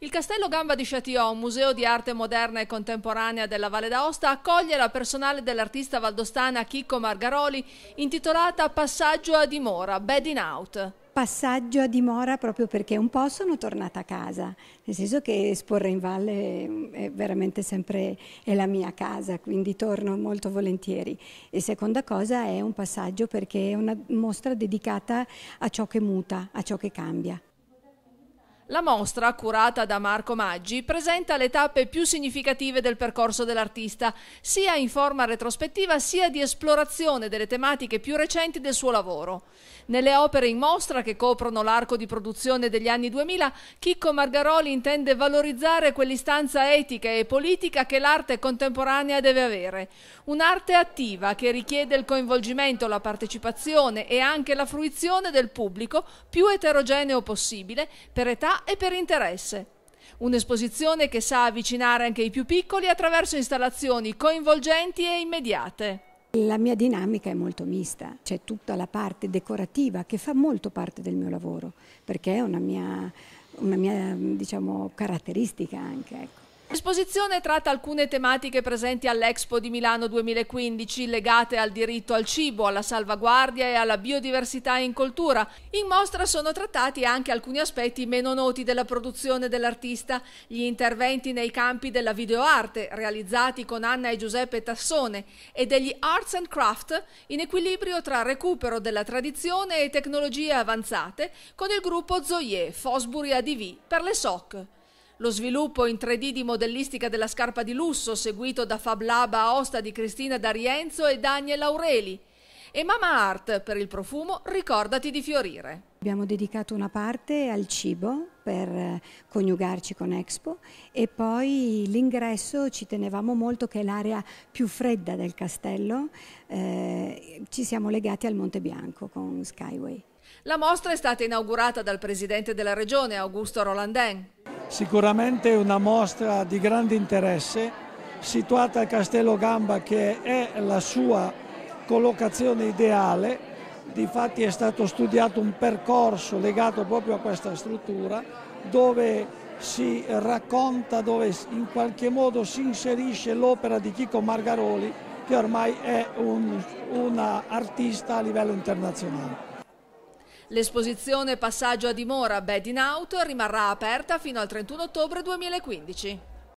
Il Castello Gamba di Châtillon, museo di arte moderna e contemporanea della Valle d'Aosta, accoglie la personale dell'artista valdostana Chicco Margaroli intitolata Passaggio a dimora, Bed in Out passaggio a dimora proprio perché un po' sono tornata a casa, nel senso che esporre in valle mm, è veramente sempre è la mia casa, quindi torno molto volentieri. E seconda cosa è un passaggio perché è una mostra dedicata a ciò che muta, a ciò che cambia. La mostra, curata da Marco Maggi, presenta le tappe più significative del percorso dell'artista, sia in forma retrospettiva sia di esplorazione delle tematiche più recenti del suo lavoro. Nelle opere in mostra, che coprono l'arco di produzione degli anni 2000, Chicco Margaroli intende valorizzare quell'istanza etica e politica che l'arte contemporanea deve avere. Un'arte attiva che richiede il coinvolgimento, la partecipazione e anche la fruizione del pubblico più eterogeneo possibile per età e per interesse. Un'esposizione che sa avvicinare anche i più piccoli attraverso installazioni coinvolgenti e immediate. La mia dinamica è molto mista, c'è tutta la parte decorativa che fa molto parte del mio lavoro, perché è una mia, una mia diciamo, caratteristica anche. Ecco. L'esposizione tratta alcune tematiche presenti all'Expo di Milano 2015 legate al diritto al cibo, alla salvaguardia e alla biodiversità in coltura. In mostra sono trattati anche alcuni aspetti meno noti della produzione dell'artista, gli interventi nei campi della videoarte realizzati con Anna e Giuseppe Tassone e degli arts and craft in equilibrio tra recupero della tradizione e tecnologie avanzate con il gruppo Zoie Fosbury ADV per le SOC. Lo sviluppo in 3D di modellistica della scarpa di lusso, seguito da Fab Lab Aosta di Cristina D'Arienzo e Daniel Aureli. E Mama Art, per il profumo, ricordati di fiorire. Abbiamo dedicato una parte al cibo per eh, coniugarci con Expo e poi l'ingresso ci tenevamo molto che è l'area più fredda del castello, eh, ci siamo legati al Monte Bianco con Skyway. La mostra è stata inaugurata dal presidente della regione Augusto Rolandin sicuramente una mostra di grande interesse situata al Castello Gamba che è la sua collocazione ideale, difatti è stato studiato un percorso legato proprio a questa struttura dove si racconta, dove in qualche modo si inserisce l'opera di Chico Margaroli che ormai è un, una artista a livello internazionale. L'esposizione Passaggio a dimora Bed in Auto rimarrà aperta fino al 31 ottobre 2015.